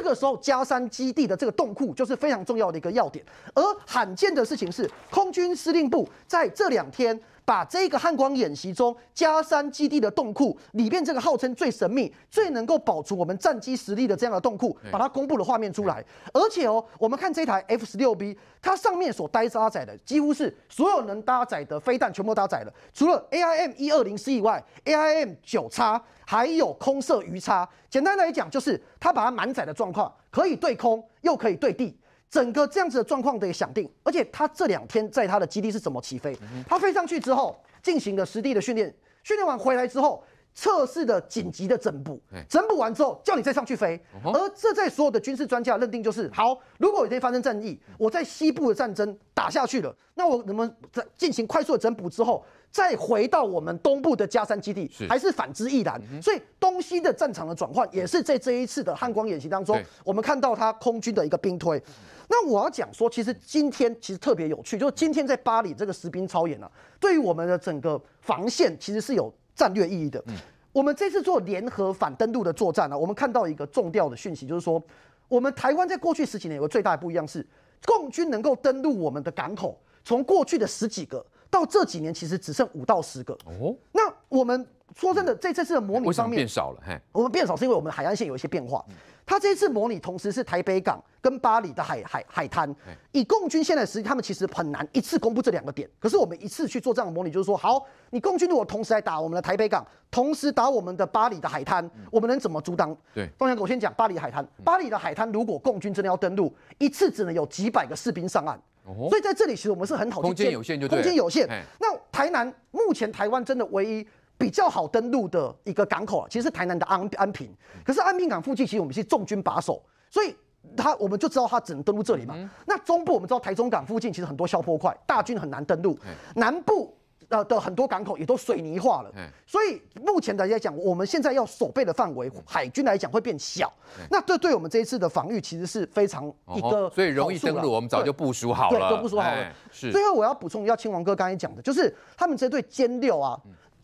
这个时候，加山基地的这个洞库就是非常重要的一个要点。而罕见的事情是，空军司令部在这两天。把这个汉光演习中加山基地的洞库里边这个号称最神秘、最能够保存我们战机实力的这样的洞库，把它公布了画面出来。而且哦，我们看这台 F 十六 B，它上面所搭载的几乎是所有能搭载的飞弹全部搭载了，除了 A I M 一二零 C 以外，A I M 九叉还有空射鱼叉。简单来讲，就是它把它满载的状况，可以对空又可以对地。整个这样子的状况得想定，而且他这两天在他的基地是怎么起飞？他飞上去之后进行了实地的训练，训练完回来之后。测试的紧急的整补，整补完之后叫你再上去飞，而这在所有的军事专家认定就是好。如果有一天发生战役，我在西部的战争打下去了，那我能不能在进行快速的整补之后，再回到我们东部的加山基地，还是反之亦然。所以东西的战场的转换，也是在这一次的汉光演习当中，我们看到它空军的一个兵推。那我要讲说，其实今天其实特别有趣，就是今天在巴黎这个实兵操演呢，对于我们的整个防线其实是有。战略意义的，我们这次做联合反登陆的作战呢，我们看到一个重调的讯息，就是说，我们台湾在过去十几年有个最大的不一样是，共军能够登陆我们的港口，从过去的十几个到这几年其实只剩五到十个。哦，那。我们说真的，这这次的模拟上面变少了。我们变少是因为我们海岸线有一些变化。它这次模拟同时是台北港跟巴黎的海海海滩。以共军现在的实际，他们其实很难一次公布这两个点。可是我们一次去做这样的模拟，就是说，好，你共军如果同时来打我们的台北港，同时打我们的巴黎的海滩，我们能怎么阻挡？对。奉翔，我先讲巴黎海滩。巴黎的海滩如果共军真的要登陆，一次只能有几百个士兵上岸。所以在这里，其实我们是很好。空间有限就对。空间有限。那台南目前台湾真的唯一。比较好登陆的一个港口啊，其实是台南的安安平，可是安平港附近其实我们是重军把守，所以他我们就知道他只能登陆这里嘛。那中部我们知道台中港附近其实很多消波块，大军很难登陆。南部呃的很多港口也都水泥化了，所以目前大家讲我们现在要守备的范围，海军来讲会变小。那这对我们这一次的防御其实是非常一个，所以容易登陆，我们早就部署好了，都部署好了。是最后我要补充一下青王哥刚才讲的，就是他们这对歼六啊。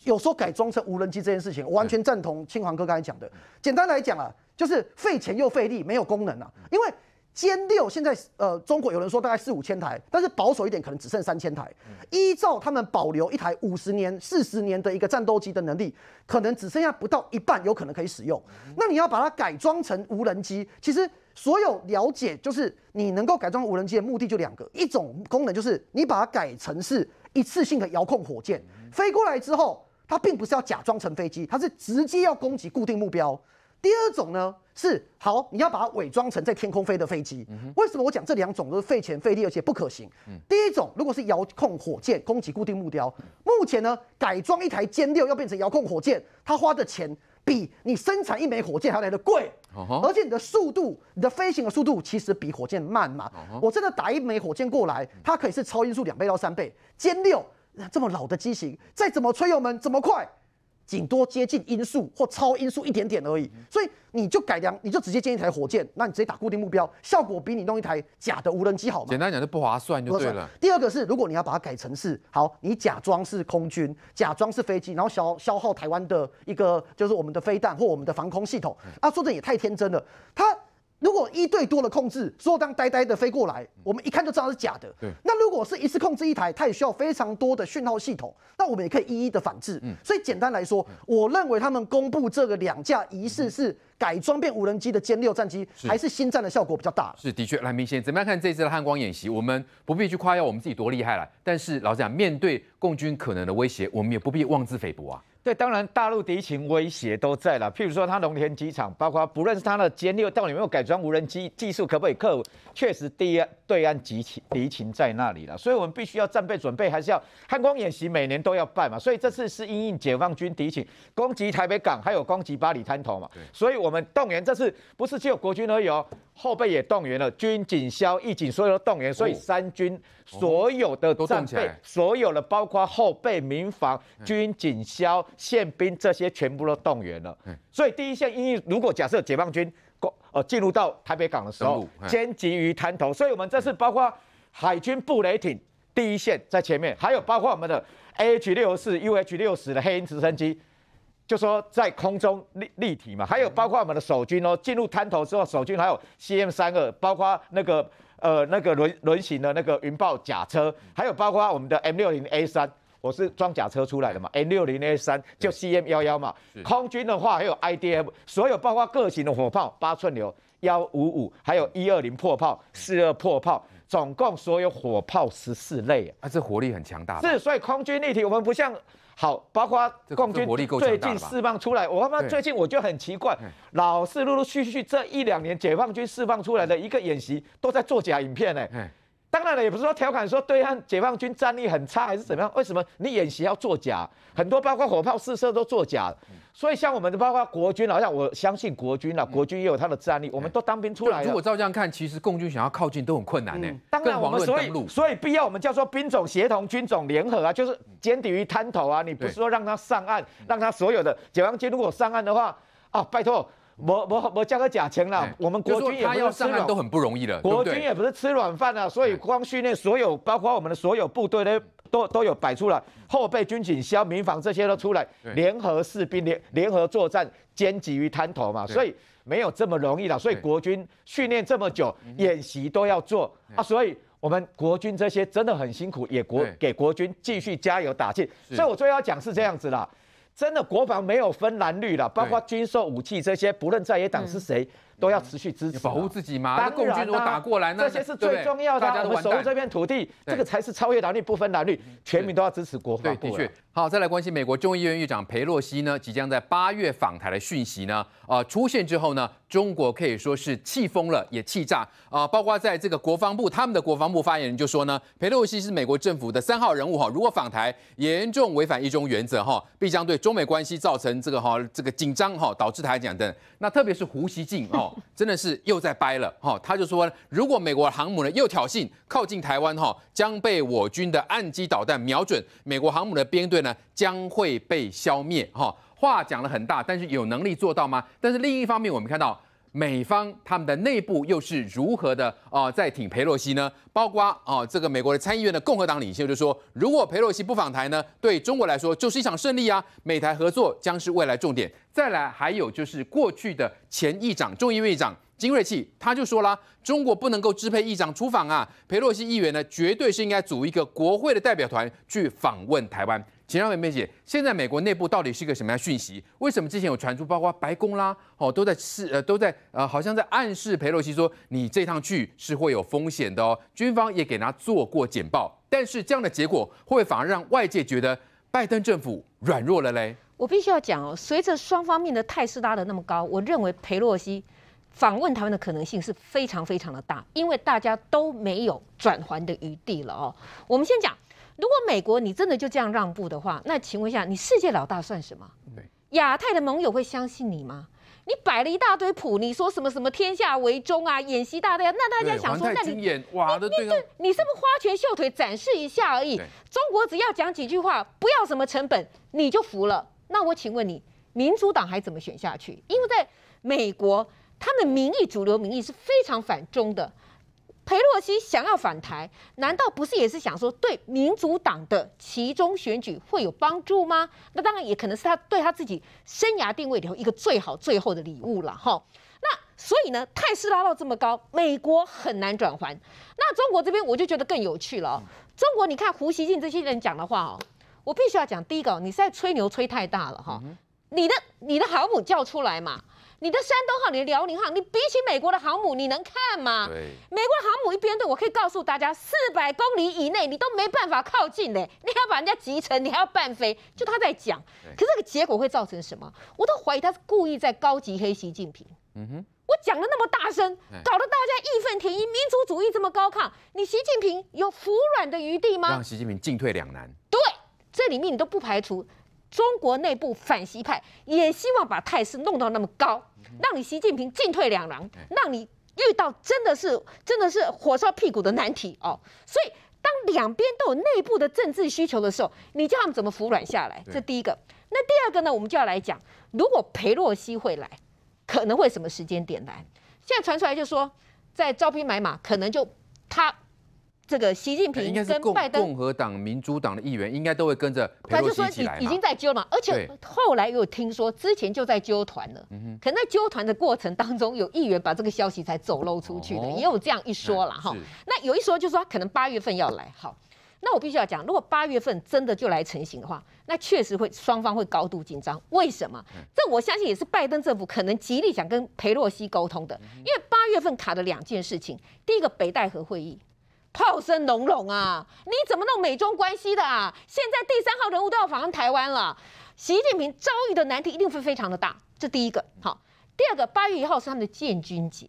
有说改装成无人机这件事情，我完全赞同青黄哥刚才讲的。简单来讲啊，就是费钱又费力，没有功能啊。因为歼六现在呃，中国有人说大概四五千台，但是保守一点，可能只剩三千台。依照他们保留一台五十年、四十年的一个战斗机的能力，可能只剩下不到一半，有可能可以使用。那你要把它改装成无人机，其实所有了解就是你能够改装无人机的目的就两个，一种功能就是你把它改成是一次性的遥控火箭，飞过来之后。它并不是要假装成飞机，它是直接要攻击固定目标。第二种呢是好，你要把它伪装成在天空飞的飞机。为什么我讲这两种都是费钱费力，而且不可行？第一种如果是遥控火箭攻击固定目标，目前呢改装一台歼六要变成遥控火箭，它花的钱比你生产一枚火箭还来的贵，而且你的速度，你的飞行的速度其实比火箭慢嘛。我真的打一枚火箭过来，它可以是超音速两倍到三倍，歼六。那这么老的机型，再怎么吹油门怎么快，顶多接近音速或超音速一点点而已。所以你就改良，你就直接建一台火箭，那你直接打固定目标，效果比你弄一台假的无人机好吗？简单讲就不划算，就对了。第二个是，如果你要把它改成是好，你假装是空军，假装是飞机，然后消消耗台湾的一个就是我们的飞弹或我们的防空系统啊，说的也太天真了，他。如果一对多的控制，所有当呆呆的飞过来，我们一看就知道是假的。对，那如果是一次控制一台，它也需要非常多的讯号系统，那我们也可以一一的反制。嗯，所以简单来说，我认为他们公布这个两架疑似是改装变无人机的歼六战机，还是新战的效果比较大。是的确，蓝明先生，怎么样看这次的汉光演习？我们不必去夸耀我们自己多厉害了，但是老讲面对共军可能的威胁，我们也不必妄自菲薄啊。对，当然大陆敌情威胁都在了，譬如说它农田机场，包括不论是它的歼六到底有没有改装无人机技术，可不可以克？服，确实第一，对岸敌情敌情在那里了，所以我们必须要战备准备，还是要汉光演习每年都要办嘛。所以这次是因应解放军敌情攻击台北港，还有攻击巴黎滩头嘛。所以我们动员这次不是只有国军而已哦，后备也动员了，军警消、义警，所有动员，所以三军所有的都站起来，所有的包括后备民防、军警消。宪兵这些全部都动员了，所以第一线因为如果假设解放军过呃进入到台北港的时候，先急于滩头，所以我们这次包括海军布雷艇第一线在前面，还有包括我们的 a H 六四、UH 六十的黑鹰直升机，就说在空中立立体嘛，还有包括我们的守军哦，进入滩头之后，守军还有 CM 三二，包括那个呃那个轮轮型的那个云豹甲车，还有包括我们的 M 六零 A 三。我是装甲车出来的嘛 n 六零 A 三就 CM 幺幺嘛。空军的话还有 IDM，所有包括各型的火炮，八寸流幺五五，还有一二零破炮、四二破炮，总共所有火炮十四类，它是火力很强大。是，所以空军立体，我们不像好，包括共军最近释放出来，我他妈最近我就很奇怪，老是陆陆续续这一两年解放军释放出来的一个演习都在做假影片呢。当然了，也不是说调侃说对岸解放军战力很差还是怎么样？为什么你演习要作假？很多包括火炮试射都作假，所以像我们的包括国军，好像我相信国军啦，国军也有他的战力，我们都当兵出来。如果照这样看，其实共军想要靠近都很困难呢。当然，我们所以所以必要我们叫做兵种协同、军种联合啊，就是歼敌于滩头啊。你不是说让他上岸，让他所有的解放军如果上岸的话啊，拜托。我我我加个假钱啦！我们国军也要上岸都很不容易的，国军也不是吃软饭啊，所以光训练所有包括我们的所有部队的都都有摆出来，后备军警、消防、民防这些都出来联合士兵联联合作战，兼及于滩头嘛，所以没有这么容易了，所以国军训练这么久，演习都要做啊，所以我们国军这些真的很辛苦，也国给国军继续加油打气，所以我最后讲是这样子啦。真的国防没有分蓝绿了，包括军售武器这些，不论在野党是谁，都要持续支持保护自己嘛。那共军如果打过来，这些是最重要。的、家我们守护这片土地，这个才是超越蓝绿、不分蓝绿，全民都要支持国防。对，的确。好，再来关心美国众议院议长佩洛西呢，即将在八月访台的讯息呢，啊出现之后呢，中国可以说是气疯了，也气炸啊！包括在这个国防部，他们的国防部发言人就说呢，佩洛西是美国政府的三号人物哈，如果访台严重违反一中原则哈，必将对中美关系造成这个哈这个紧张哈，导致台海战那特别是胡锡进哦，真的是又在掰了哈，他就说，如果美国航母呢又挑衅靠近台湾哈，将被我军的岸基导弹瞄准，美国航母的编队。将会被消灭哈，话讲了很大，但是有能力做到吗？但是另一方面，我们看到美方他们的内部又是如何的啊，在挺佩洛西呢？包括啊，这个美国的参议院的共和党领袖就说，如果佩洛西不访台呢，对中国来说就是一场胜利啊，美台合作将是未来重点。再来，还有就是过去的前议长、众议院议长。金瑞气他就说了：“中国不能够支配议长出访啊！佩洛西议员呢，绝对是应该组一个国会的代表团去访问台湾。”请让美美姐，现在美国内部到底是一个什么样讯息？为什么之前有传出，包括白宫啦，哦，都在是呃都在呃，好像在暗示佩洛西说：“你这趟去是会有风险的哦。”军方也给他做过简报，但是这样的结果会反而让外界觉得拜登政府软弱了嘞。我必须要讲哦，随着双方面的态势拉得那么高，我认为佩洛西。访问台湾的可能性是非常非常的大，因为大家都没有转圜的余地了哦。我们先讲，如果美国你真的就这样让步的话，那请问一下，你世界老大算什么？对，亚太的盟友会相信你吗？你摆了一大堆谱，你说什么什么天下为中啊，演习大量，那大家想说，那你演哇你这你是不是花拳绣腿展示一下而已？中国只要讲几句话，不要什么成本，你就服了？那我请问你，民主党还怎么选下去？因为在美国。他们民意主流民意是非常反中的，裴洛西想要反台，难道不是也是想说对民主党的其中选举会有帮助吗？那当然也可能是他对他自己生涯定位的一个最好最后的礼物了哈。那所以呢，态势拉到这么高，美国很难转还。那中国这边我就觉得更有趣了。中国你看胡锡进这些人讲的话哦，我必须要讲，第一个，你现在吹牛吹太大了哈，你的你的航母叫出来嘛。你的山东号，你的辽宁号，你比起美国的航母，你能看吗？对，美国的航母一编队，我可以告诉大家，四百公里以内你都没办法靠近嘞，你还要把人家击沉，你还要半飞，就他在讲。可是这个结果会造成什么？我都怀疑他是故意在高级黑习近平。嗯哼。我讲的那么大声，搞得大家义愤填膺，民族主义这么高亢，你习近平有服软的余地吗？让习近平进退两难。对，这里面你都不排除。中国内部反西派也希望把态势弄到那么高，让你习近平进退两难，让你遇到真的是真的是火烧屁股的难题哦。所以当两边都有内部的政治需求的时候，你叫他们怎么服软下来？这第一个。那第二个呢？我们就要来讲，如果裴洛西会来，可能会什么时间点来？现在传出来就说在招兵买马，可能就他。这个习近平跟拜登、共和党、民主党的议员应该都会跟着他就说已已经在揪了，而且后来又听说之前就在揪团了。嗯可能在揪团的过程当中，有议员把这个消息才走漏出去的，也有这样一说了哈。那有一说就是说，可能八月份要来。好，那我必须要讲，如果八月份真的就来成型的话，那确实会双方会高度紧张。为什么？这我相信也是拜登政府可能极力想跟佩洛西沟通的，因为八月份卡的两件事情，第一个北戴河会议。炮声隆隆啊！你怎么弄美中关系的啊？现在第三号人物都要访问台湾了，习近平遭遇的难题一定会非常的大。这第一个好，第二个八月一号是他们的建军节，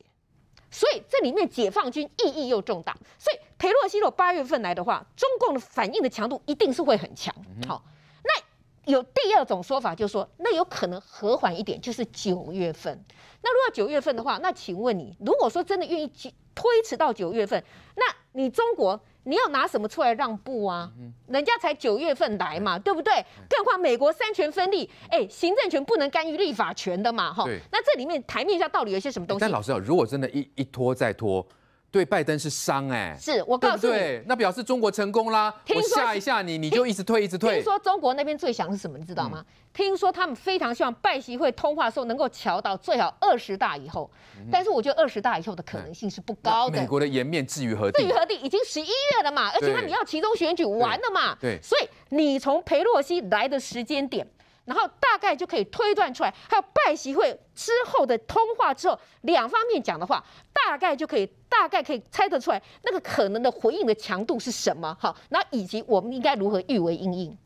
所以这里面解放军意义又重大，所以培洛西若八月份来的话，中共的反应的强度一定是会很强。好，那有第二种说法，就是说那有可能和缓一点，就是九月份。那如果九月份的话，那请问你，如果说真的愿意去？推迟到九月份，那你中国你要拿什么出来让步啊？人家才九月份来嘛，对不对？更况美国三权分立，哎，行政权不能干预立法权的嘛，哈。那这里面台面上到底有些什么东西？但老师啊，如果真的一一拖再拖。对拜登是伤哎，是我告诉你，那表示中国成功啦。我吓一吓你，你就一直退一直退。听说中国那边最想是什么，你知道吗？听说他们非常希望拜习会通话的时候能够瞧到最好二十大以后，但是我觉得二十大以后的可能性是不高的。美国的颜面至于何地？至于何地？已经十一月了嘛，而且他你要其中选举完了嘛，对，所以你从佩洛西来的时间点。然后大概就可以推断出来，还有拜习会之后的通话之后，两方面讲的话，大概就可以大概可以猜得出来，那个可能的回应的强度是什么？好，那以及我们应该如何预为应应。